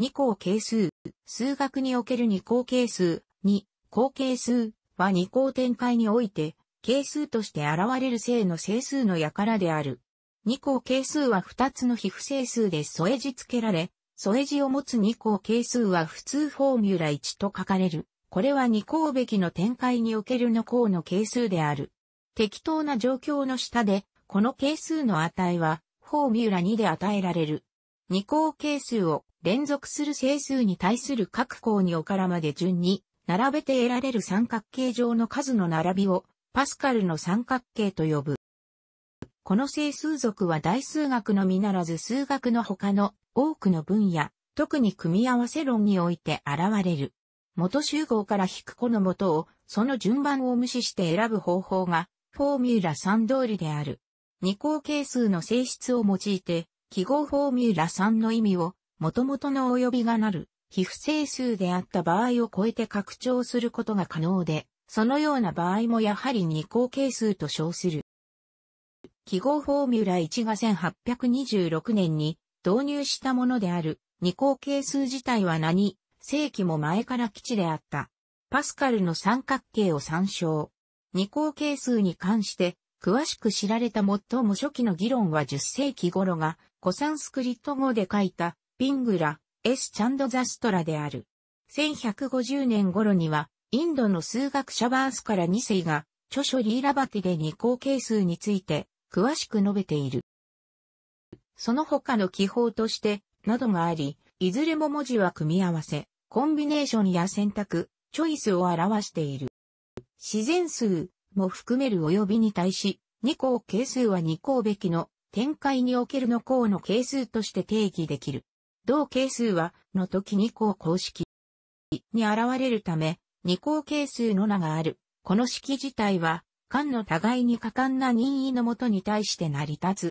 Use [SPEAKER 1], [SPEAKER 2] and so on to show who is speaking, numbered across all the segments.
[SPEAKER 1] 二項係数、数学における二項係数、二項係数は二項展開において、係数として現れる正の整数の輩である。二項係数は二つの皮不整数で添え字付けられ、添え字を持つ二項係数は普通フォーミュラ1と書かれる。これは二項べきの展開におけるの項の係数である。適当な状況の下で、この係数の値は、フォーミュラ2で与えられる。二項係数を連続する整数に対する各項におからまで順に並べて得られる三角形上の数の並びをパスカルの三角形と呼ぶ。この整数属は大数学のみならず数学の他の多くの分野、特に組み合わせ論において現れる。元集合から引く子の元をその順番を無視して選ぶ方法がフォーミュラ3通りである。二項係数の性質を用いて記号フォーミュラ3の意味を、元々の及びがなる、皮膚整数であった場合を超えて拡張することが可能で、そのような場合もやはり二項係数と称する。記号フォーミュラ1が1826年に導入したものである二項係数自体は何、世紀も前から基地であった。パスカルの三角形を参照。二項係数に関して詳しく知られた最も初期の議論は10世紀頃が古サンスクリット語で書いた、ピングラ、エスチャンドザストラである。1150年頃には、インドの数学者バースから2世が、著書リーラバティで二項係数について、詳しく述べている。その他の記法として、などがあり、いずれも文字は組み合わせ、コンビネーションや選択、チョイスを表している。自然数も含める及びに対し、二項係数は二項べきの展開におけるの項の係数として定義できる。同係数は、の時に項公式に現れるため、二項係数の名がある。この式自体は、間の互いに果敢な任意のもとに対して成り立つ。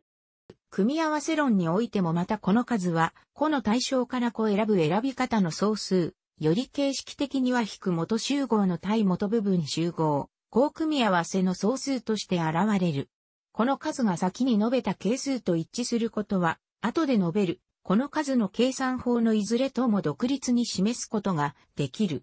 [SPEAKER 1] 組み合わせ論においてもまたこの数は、個の対象からを選ぶ選び方の総数、より形式的には引く元集合の対元部分集合、項組み合わせの総数として現れる。この数が先に述べた係数と一致することは、後で述べる、この数の計算法のいずれとも独立に示すことができる。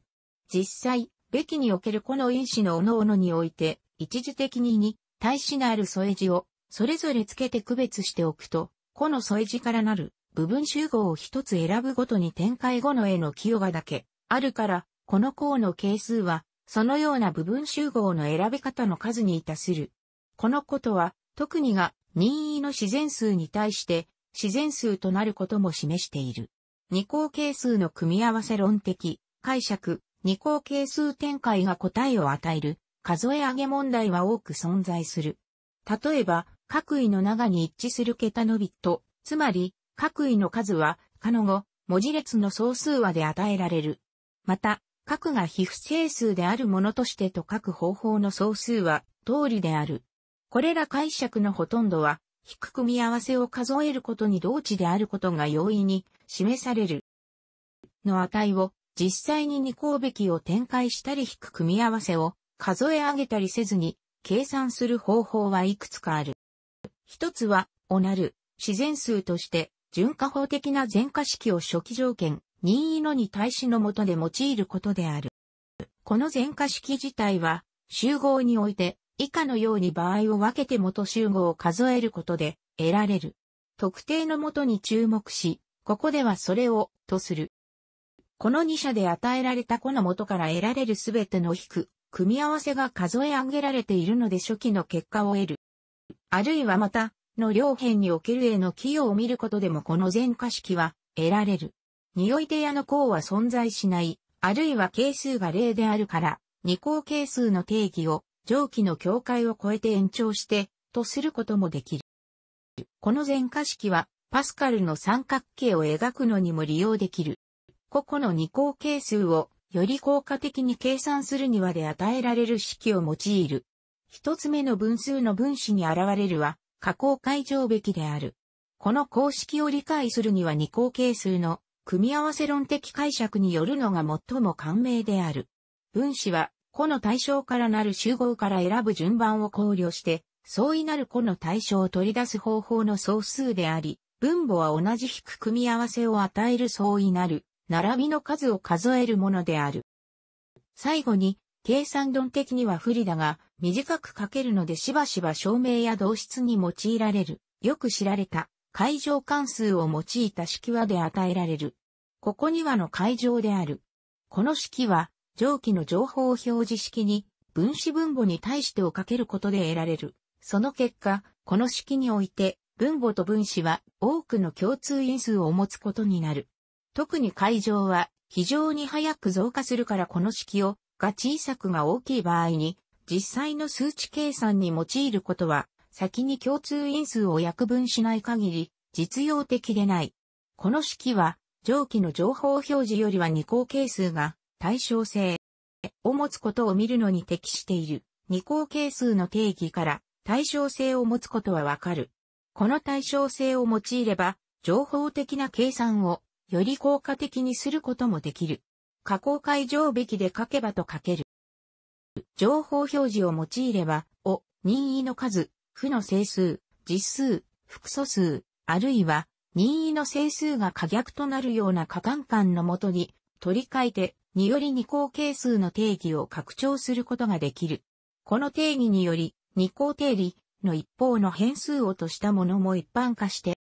[SPEAKER 1] 実際、べきにおけるこの因子の各々において、一時的にに対しのある添え字を、それぞれつけて区別しておくと、この添え字からなる部分集合を一つ選ぶごとに展開後の絵の寄与がだけあるから、この項の係数は、そのような部分集合の選び方の数に達する。このことは、特にが任意の自然数に対して自然数となることも示している。二項係数の組み合わせ論的解釈、二項係数展開が答えを与える数え上げ問題は多く存在する。例えば、各位の長に一致する桁のビット、つまり、各位の数は、かの後、文字列の総数和で与えられる。また、各が非不整数であるものとしてと書く方法の総数は、通りである。これら解釈のほとんどは、低く組み合わせを数えることに同値であることが容易に示される。の値を実際に2項べきを展開したり低く組み合わせを数え上げたりせずに計算する方法はいくつかある。一つは、おなる、自然数として順化法的な全化式を初期条件、任意のに対しのもとで用いることである。この全化式自体は、集合において、以下のように場合を分けて元集合を数えることで得られる。特定の元に注目し、ここではそれをとする。この2社で与えられた個の元から得られるすべての引く、組み合わせが数え上げられているので初期の結果を得る。あるいはまた、の両辺における絵の寄与を見ることでもこの全化式は得られる。匂い手矢の項は存在しない、あるいは係数が0であるから、二項係数の定義を上記の境界を超えて延長して、とすることもできる。この全化式は、パスカルの三角形を描くのにも利用できる。個々の二項係数を、より効果的に計算するにはで与えられる式を用いる。一つ目の分数の分子に現れるは、加工解乗べきである。この公式を理解するには二項係数の組み合わせ論的解釈によるのが最も簡明である。分子は個の対象からなる集合から選ぶ順番を考慮して、相違なる個の対象を取り出す方法の総数であり、分母は同じ引く組み合わせを与える相違なる、並びの数を数えるものである。最後に、計算論的には不利だが、短く書けるのでしばしば証明や同質に用いられる、よく知られた、会場関数を用いた式和で与えられる。ここにはの会場である。この式は、上記の情報表示式に分子分母に対してをかけることで得られる。その結果、この式において分母と分子は多くの共通因数を持つことになる。特に会場は非常に早く増加するからこの式をが小さくが大きい場合に実際の数値計算に用いることは先に共通因数を約分しない限り実用的でない。この式は上記の情報表示よりは二項係数が対称性を持つことを見るのに適している二項係数の定義から対称性を持つことはわかる。この対称性を用いれば、情報的な計算をより効果的にすることもできる。加工解定べきで書けばと書ける。情報表示を用いれば、を、任意の数、負の整数、実数、複素数、あるいは、任意の整数が可逆となるような可換間のもとに取り替えてにより二項係数の定義を拡張することができる。この定義により、二項定理の一方の変数をとしたものも一般化して、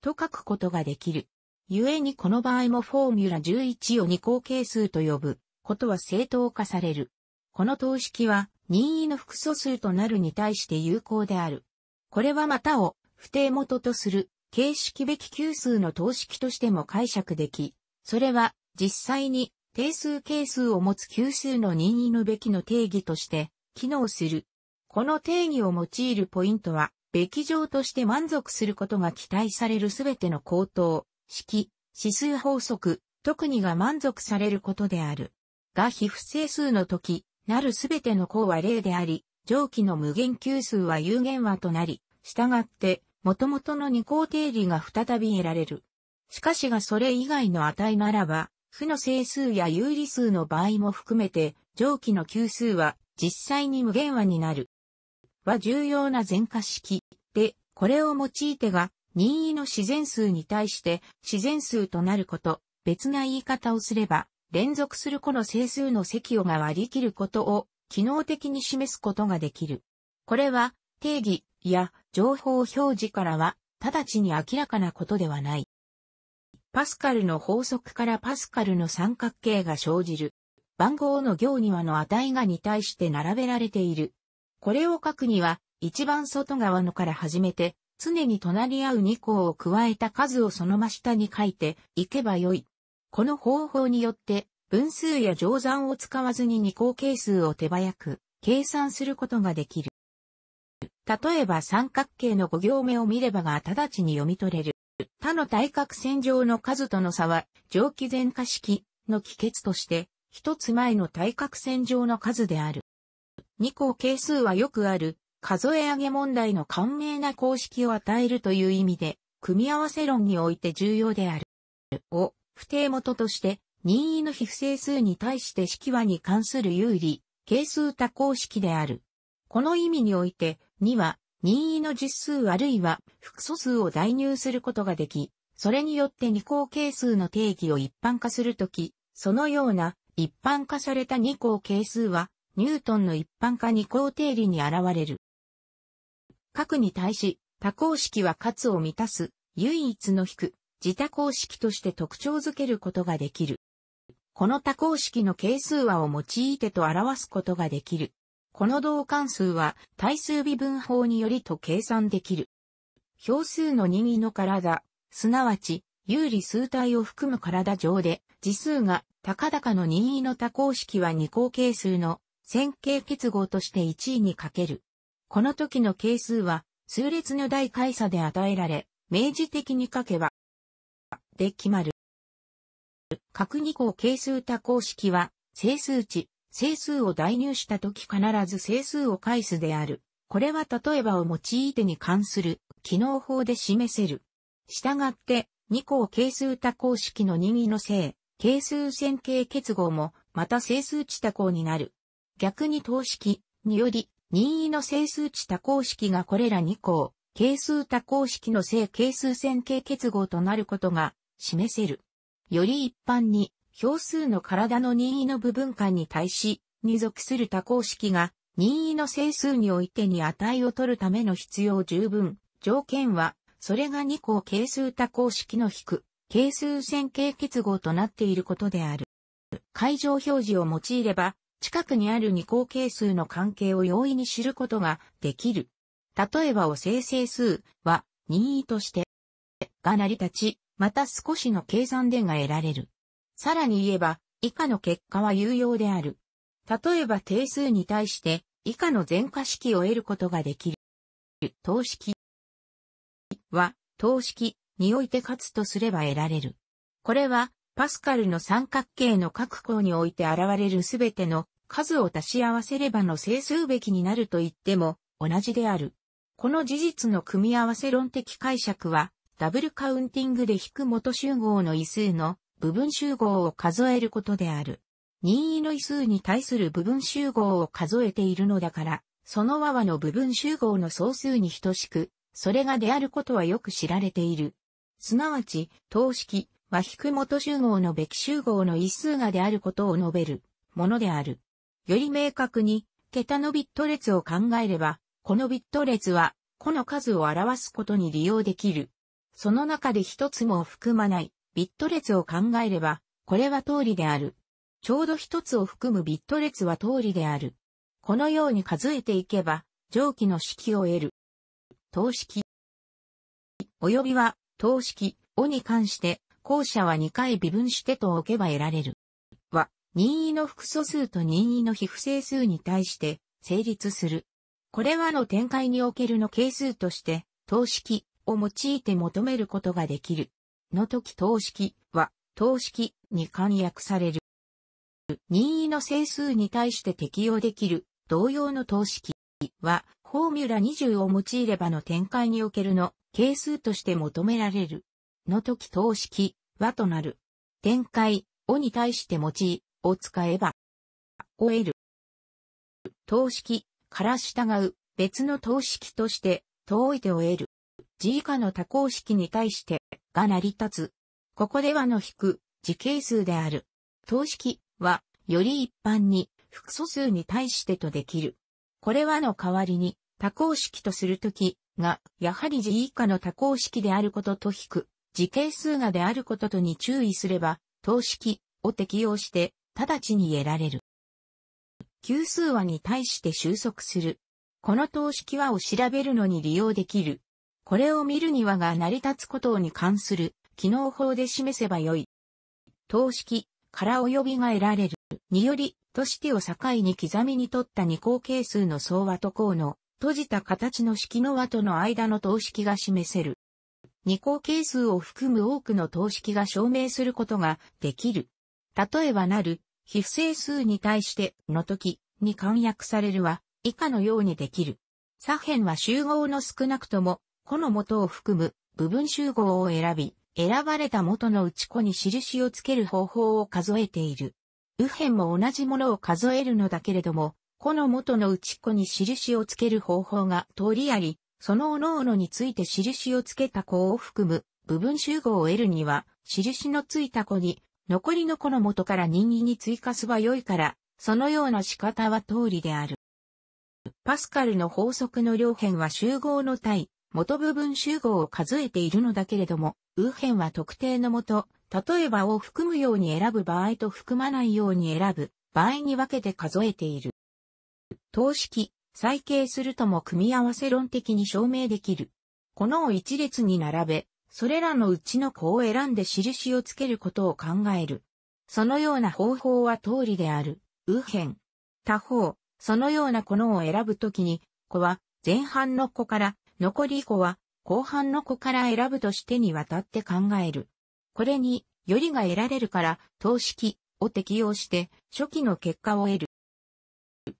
[SPEAKER 1] と書くことができる。故にこの場合もフォーミュラ11を二項係数と呼ぶことは正当化される。この等式は任意の複素数となるに対して有効である。これはまたを不定元とする形式べき級数の等式としても解釈でき、それは実際に定数係数を持つ級数の任意のべきの定義として機能する。この定義を用いるポイントは、べき上として満足することが期待されるすべての高等、式、指数法則、特にが満足されることである。が非不整数の時、なるすべての項は0であり、上記の無限級数は有限和となり、従って、元々の二項定理が再び得られる。しかしがそれ以外の値ならば、負の整数や有理数の場合も含めて、上記の級数は実際に無限和になる。は重要な全化式で、これを用いてが任意の自然数に対して自然数となること、別な言い方をすれば、連続する個の整数の積をが割り切ることを機能的に示すことができる。これは定義や情報表示からは直ちに明らかなことではない。パスカルの法則からパスカルの三角形が生じる。番号の行にはの値がに対して並べられている。これを書くには、一番外側のから始めて、常に隣り合う2項を加えた数をその真下に書いていけばよい。この方法によって、分数や乗算を使わずに2項係数を手早く計算することができる。例えば三角形の5行目を見ればが直ちに読み取れる。他の対角線上の数との差は、上記前化式の帰結として、一つ前の対角線上の数である。二項係数はよくある、数え上げ問題の簡明な公式を与えるという意味で、組み合わせ論において重要である。を、不定元として、任意の非不整数に対して式和に関する有利、係数多項式である。この意味において、2は、任意の実数あるいは複素数を代入することができ、それによって二項係数の定義を一般化するとき、そのような一般化された二項係数は、ニュートンの一般化二項定理に現れる。核に対し、多項式は括を満たす、唯一の低、自他項式として特徴づけることができる。この多項式の係数和を用いてと表すことができる。この同関数は対数微分法によりと計算できる。表数の任意の体、すなわち有利数体を含む体上で、次数が高々の任意の多項式は二項係数の線形結合として1位にかける。この時の係数は数列の大解差で与えられ、明示的に書けば、で決まる。各二項係数多項式は整数値、整数を代入したとき必ず整数を返すである。これは例えばを用いてに関する機能法で示せる。従って、二項係数多項式の任意の正、係数線形結合も、また整数値多項になる。逆に等式により、任意の整数値多項式がこれら二項、係数多項式の正係数線形結合となることが示せる。より一般に、表数の体の任意の部分間に対し、に属する多項式が任意の整数においてに値を取るための必要十分。条件は、それが2項係数多項式の引く、係数線形結合となっていることである。会場表示を用いれば、近くにある2項係数の関係を容易に知ることができる。例えばお生成数は任意としてが成り立ち、また少しの計算でが得られる。さらに言えば、以下の結果は有用である。例えば定数に対して、以下の全化式を得ることができる。等式は、等式において勝つとすれば得られる。これは、パスカルの三角形の各項において現れるすべての数を足し合わせればの整数べきになると言っても同じである。この事実の組み合わせ論的解釈は、ダブルカウンティングで引く元集合の異数の部分集合を数えることである。任意の位数に対する部分集合を数えているのだから、その和和の部分集合の総数に等しく、それがであることはよく知られている。すなわち、等式、和引く元集合のべき集合の位数がであることを述べる、ものである。より明確に、桁のビット列を考えれば、このビット列は、この数を表すことに利用できる。その中で一つも含まない、ビット列を考えれば、これは通りである。ちょうど一つを含むビット列は通りである。このように数えていけば、上記の式を得る。等式。及びは、等式、をに関して、後者は2回微分してと置けば得られる。は、任意の複素数と任意の非不整数に対して成立する。これはの展開におけるの係数として、等式を用いて求めることができる。の時等式は等式に簡約される。任意の整数に対して適用できる同様の等式はフォーミュラ20を用いればの展開におけるの係数として求められる。の時等式はとなる。展開をに対して用いを使えばを得る。等式から従う別の等式として、遠いてを得る。G 以下の多項式に対して、が成り立つ。ここではの引く時係数である。等式は、より一般に、複素数に対してとできる。これはの代わりに、多項式とするときが、やはり G 以下の多項式であることと引く、時係数がであることとに注意すれば、等式を適用して、直ちに得られる。級数和に対して収束する。この等式和を調べるのに利用できるこれを見るにはが成り立つことに関する機能法で示せばよい。等式から及びが得られるにより、都市を境に刻みに取った二項係数の総和と項の閉じた形の式の和との間の等式が示せる。二項係数を含む多くの等式が証明することができる。例えばなる、非不整数に対しての時に簡約されるは以下のようにできる。左辺は集合の少なくともこの元を含む部分集合を選び、選ばれた元の内子に印をつける方法を数えている。右辺も同じものを数えるのだけれども、この元の内子に印をつける方法が通りあり、その各々について印をつけた子を含む部分集合を得るには、印のついた子に残りの子の元から任意に追加すばよいから、そのような仕方は通りである。パスカルの法則の両辺は集合の対元部分集合を数えているのだけれども、右辺は特定のもと、例えばを含むように選ぶ場合と含まないように選ぶ場合に分けて数えている。等式、再形するとも組み合わせ論的に証明できる。このを一列に並べ、それらのうちの子を選んで印をつけることを考える。そのような方法は通りである。右辺。他方、そのようなこのを選ぶときに、子は前半の子から残り5は、後半の子から選ぶとしてにわたって考える。これに、よりが得られるから、等式を適用して、初期の結果を得る。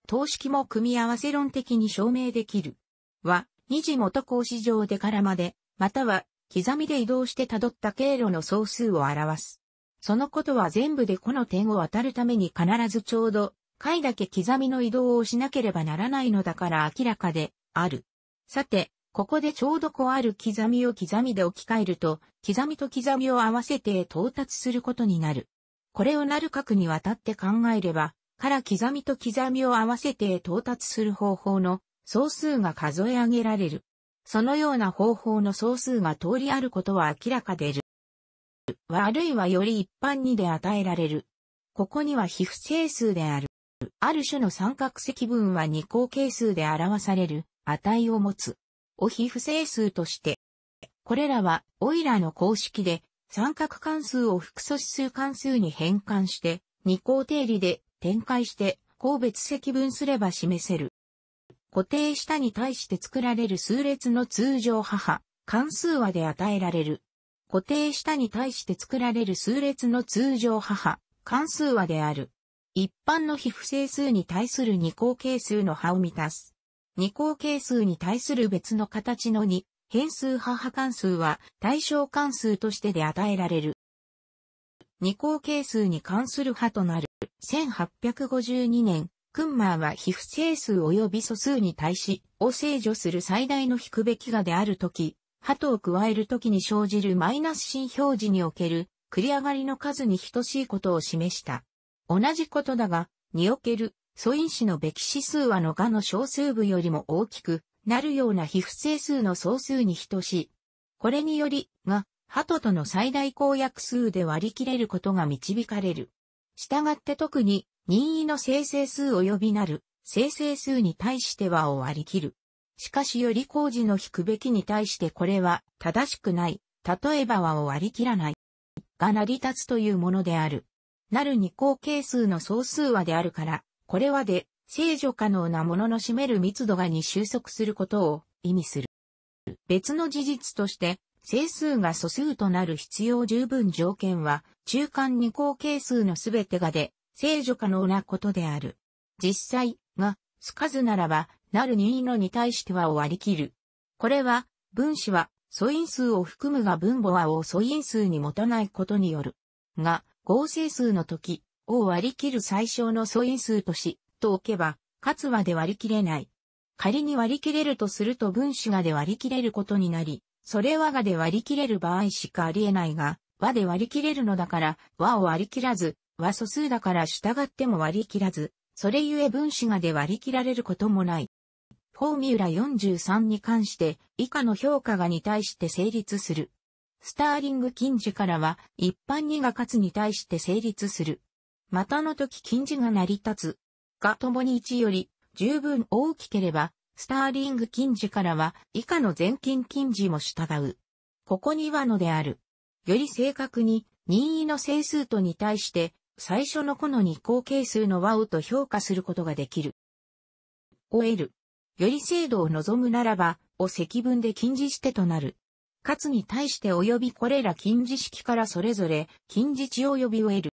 [SPEAKER 1] 等式も組み合わせ論的に証明できる。は、二次元格子上でからまで、または、刻みで移動して辿った経路の総数を表す。そのことは全部でこの点を渡るために必ずちょうど、回だけ刻みの移動をしなければならないのだから明らかで、ある。さて、ここでちょうどこある刻みを刻みで置き換えると、刻みと刻みを合わせて到達することになる。これをなる角にわたって考えれば、から刻みと刻みを合わせて到達する方法の総数が数え上げられる。そのような方法の総数が通りあることは明らかでる。あるいはより一般にで与えられる。ここには非不整数である。ある種の三角積分は二項係数で表される値を持つ。を非不整数として、これらはオイラの公式で三角関数を複素指数関数に変換して二項定理で展開して項別積分すれば示せる。固定したに対して作られる数列の通常母、関数和で与えられる。固定したに対して作られる数列の通常母、関数和である。一般の非不整数に対する二項係数の波を満たす。二項係数に対する別の形の2、変数母派関数は対象関数としてで与えられる。二項係数に関する派となる。1852年、クンマーは皮不整数及び素数に対し、を制除する最大の引くべきがであるとき、波とを加えるときに生じるマイナス新表示における繰り上がりの数に等しいことを示した。同じことだが、における素因子のべき指数はのがの小数部よりも大きくなるような非不整数の総数に等しい。これにより、が、鳩との最大公約数で割り切れることが導かれる。したがって特に、任意の生成数及びなる、生成数に対してはを割り切る。しかしより工事の引くべきに対してこれは正しくない。例えばはを割り切らない。が成り立つというものである。なる二項係数の総数はであるから、これはで、制除可能なものの占める密度がに収束することを意味する。別の事実として、整数が素数となる必要十分条件は、中間二項係数のすべてがで、制除可能なことである。実際が、すかずならば、なる任意のに対しては終割り切る。これは、分子は、素因数を含むが分母はを素因数に持たないことによる。が、合成数の時、を割り切る最小の素因数とし、と置けば、かつはで割り切れない。仮に割り切れるとすると分子がで割り切れることになり、それはがで割り切れる場合しかありえないが、和で割り切れるのだから、和を割り切らず、和素数だから従っても割り切らず、それゆえ分子がで割り切られることもない。フォーミュラ43に関して以下の評価がに対して成立する。スターリング近似からは一般にが勝つに対して成立する。またの時金字が成り立つ。が共に1より十分大きければ、スターリング金字からは以下の全金金字も従う。ここにはのである。より正確に任意の整数とに対して最初のこの二項係数の和をと評価することができる。得る。より精度を望むならば、を積分で禁じしてとなる。かつに対して及びこれら禁似式からそれぞれ禁似値及びを得る。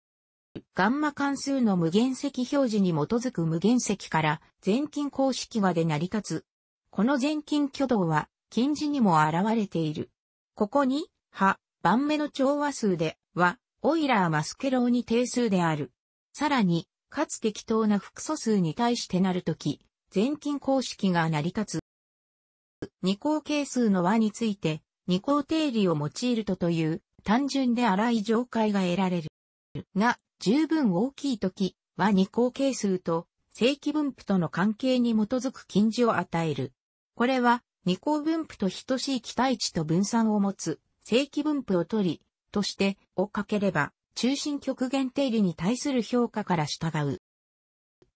[SPEAKER 1] ガンマ関数の無限積表示に基づく無限積から全近公式がで成り立つ。この全近挙動は近似にも現れている。ここに、は、番目の調和数で、は、オイラー・マスケローに定数である。さらに、かつ適当な複素数に対してなるとき、全近公式が成り立つ。二項係数の和について、二項定理を用いるとという単純で荒い上階が得られる。が十分大きい時は二項係数と正規分布との関係に基づく近似を与える。これは二項分布と等しい期待値と分散を持つ正規分布を取り、としてをかければ中心極限定理に対する評価から従う。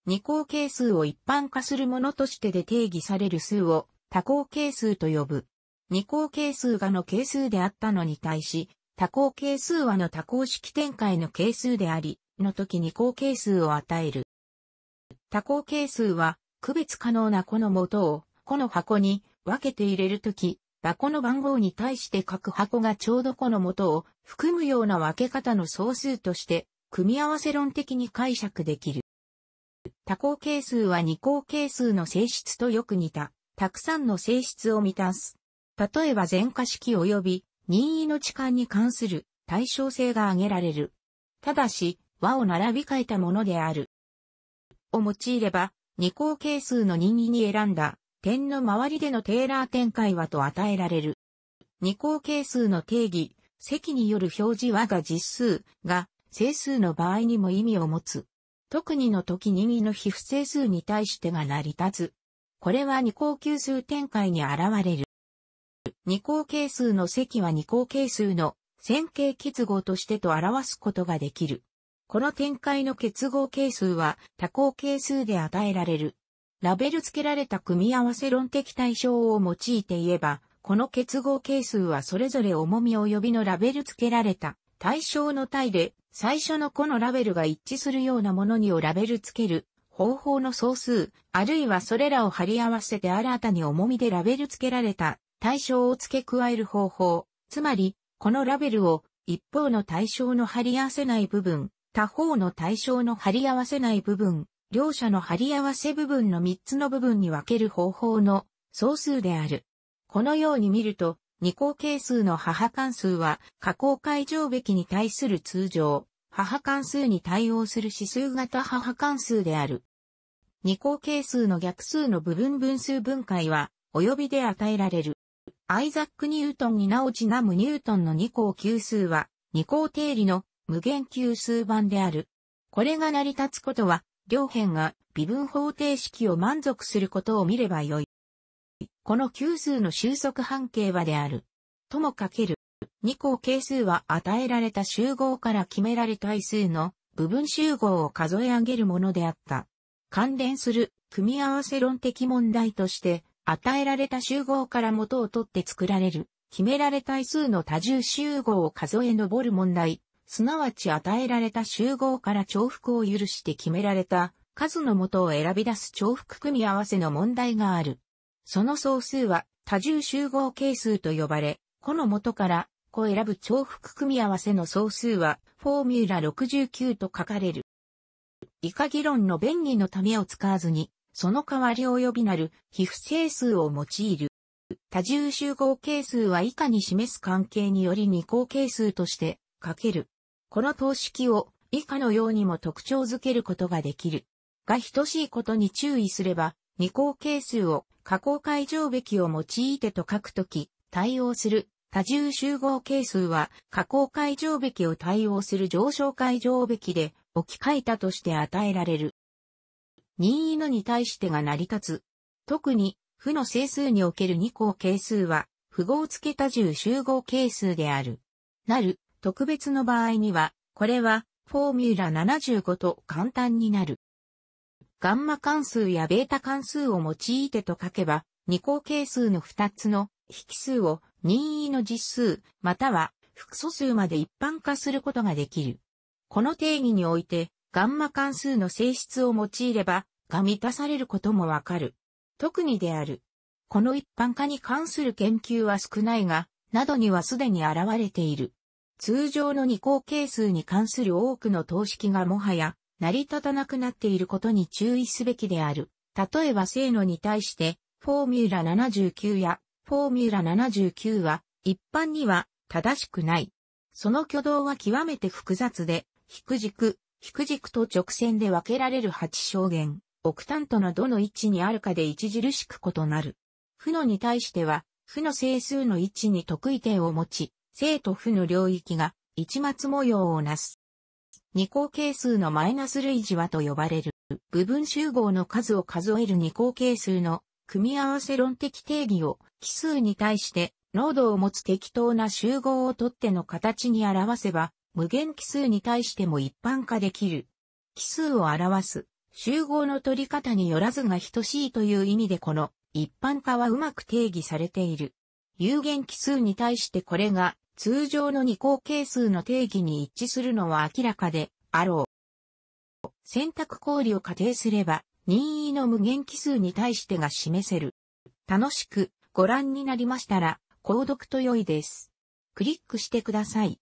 [SPEAKER 1] 二項係数を一般化するものとしてで定義される数を多項係数と呼ぶ。二項係数がの係数であったのに対し、多項係数はの多項式展開の係数であり、の時に項係数を与える。多項係数は、区別可能な個の元を、個の箱に分けて入れるとき、箱の番号に対して各箱がちょうど個の元を含むような分け方の総数として、組み合わせ論的に解釈できる。多項係数は二項係数の性質とよく似た、たくさんの性質を満たす。例えば全化式及び任意の痴漢に関する対称性が挙げられる。ただし、和を並び替えたものである。を用いれば、二項係数の任意に選んだ点の周りでのテーラー展開和と与えられる。二項係数の定義、積による表示和が実数が整数の場合にも意味を持つ。特にの時任意の非不整数に対してが成り立つ。これは二項級数展開に現れる。二項係数の積は二項係数の線形結合としてと表すことができる。この展開の結合係数は多項係数で与えられる。ラベル付けられた組み合わせ論的対象を用いて言えば、この結合係数はそれぞれ重み及びのラベル付けられた対象の体で最初の個のラベルが一致するようなものにをラベル付ける方法の総数、あるいはそれらを貼り合わせて新たに重みでラベル付けられた対象を付け加える方法、つまり、このラベルを一方の対象の貼り合わせない部分、他方の対象の貼り合わせない部分、両者の貼り合わせ部分の3つの部分に分ける方法の総数である。このように見ると、二項係数の母関数は、加工解乗べきに対する通常、母関数に対応する指数型母関数である。二項係数の逆数の部分分数分解は、及びで与えられる。アイザック・ニュートンになおちなむニュートンの二項級数は、二項定理の無限級数版である。これが成り立つことは、両辺が微分方程式を満足することを見ればよい。この級数の収束半径はである。ともかける。二項係数は与えられた集合から決められた位数の部分集合を数え上げるものであった。関連する組み合わせ論的問題として、与えられた集合から元を取って作られる、決められた位数の多重集合を数え上る問題、すなわち与えられた集合から重複を許して決められた数の元を選び出す重複組み合わせの問題がある。その総数は多重集合係数と呼ばれ、個の元から個選ぶ重複組み合わせの総数はフォーミュラ69と書かれる。以下議論の便宜のためを使わずにその代わり及びなる皮膚整数を用いる。多重集合係数は以下に示す関係により二項係数として書ける。この等式を以下のようにも特徴づけることができる。が等しいことに注意すれば、二項係数を加工解乗べきを用いてと書くとき、対応する多重集合係数は加工解乗べきを対応する上昇解乗べきで置き換えたとして与えられる。任意のに対してが成り立つ。特に、負の整数における2項係数は、符号付けた重集合係数である。なる、特別の場合には、これは、フォーミュラ75と簡単になる。ガンマ関数やベータ関数を用いてと書けば、二項係数の2つの引数を任意の実数、または複素数まで一般化することができる。この定義において、ガンマ関数の性質を用いれば、が満たされることもわかる。特にである。この一般化に関する研究は少ないが、などにはすでに現れている。通常の二項係数に関する多くの等式がもはや成り立たなくなっていることに注意すべきである。例えば正のに対して、フォーミュラ79やフォーミュラ79は一般には正しくない。その挙動は極めて複雑で、引く軸、引く軸と直線で分けられる8証言。オクタントのどの位置にあるかで著しく異なる。負のに対しては、負の整数の位置に得意点を持ち、正と負の領域が一末模様をなす。二項係数のマイナス類似和と呼ばれる部分集合の数を数える二項係数の組み合わせ論的定義を奇数に対して濃度を持つ適当な集合をとっての形に表せば無限奇数に対しても一般化できる。奇数を表す集合の取り方によらずが等しいという意味でこの一般化はうまく定義されている。有限奇数に対してこれが通常の二項係数の定義に一致するのは明らかであろう。選択公理を仮定すれば任意の無限奇数に対してが示せる。楽しくご覧になりましたら購読と良いです。クリックしてください。